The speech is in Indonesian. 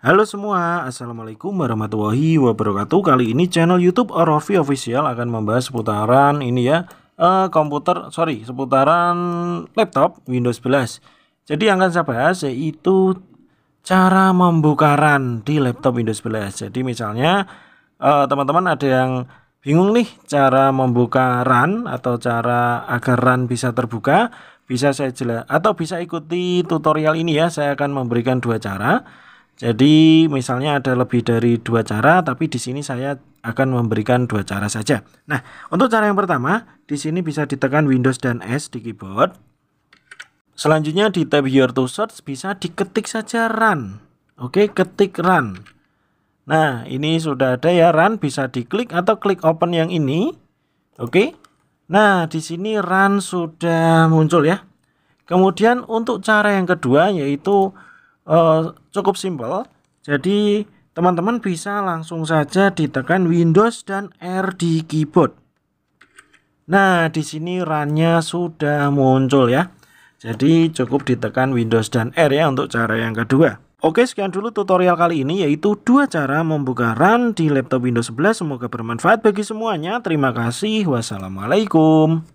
Halo semua, Assalamualaikum warahmatullahi wabarakatuh Kali ini channel Youtube Orofi Official akan membahas seputaran ini ya uh, Komputer, sorry, seputaran laptop Windows 11 Jadi yang akan saya bahas yaitu cara membuka RAN di laptop Windows 11 Jadi misalnya eh, teman-teman uh, ada yang bingung nih cara membuka RAN atau cara agar RAN bisa terbuka Bisa saya jelas, atau bisa ikuti tutorial ini ya Saya akan memberikan dua cara jadi misalnya ada lebih dari dua cara, tapi di sini saya akan memberikan dua cara saja. Nah, untuk cara yang pertama, di sini bisa ditekan Windows dan S di keyboard. Selanjutnya di tab Here to Search bisa diketik saja Run. Oke, ketik Run. Nah, ini sudah ada ya Run, bisa diklik atau klik Open yang ini. Oke. Nah, di sini Run sudah muncul ya. Kemudian untuk cara yang kedua yaitu Eh, cukup simple, Jadi teman-teman bisa langsung saja ditekan Windows dan R di keyboard. Nah, di sini runnya sudah muncul ya. Jadi cukup ditekan Windows dan R ya untuk cara yang kedua. Oke, sekian dulu tutorial kali ini yaitu dua cara membuka run di laptop Windows 11. Semoga bermanfaat bagi semuanya. Terima kasih. Wassalamualaikum.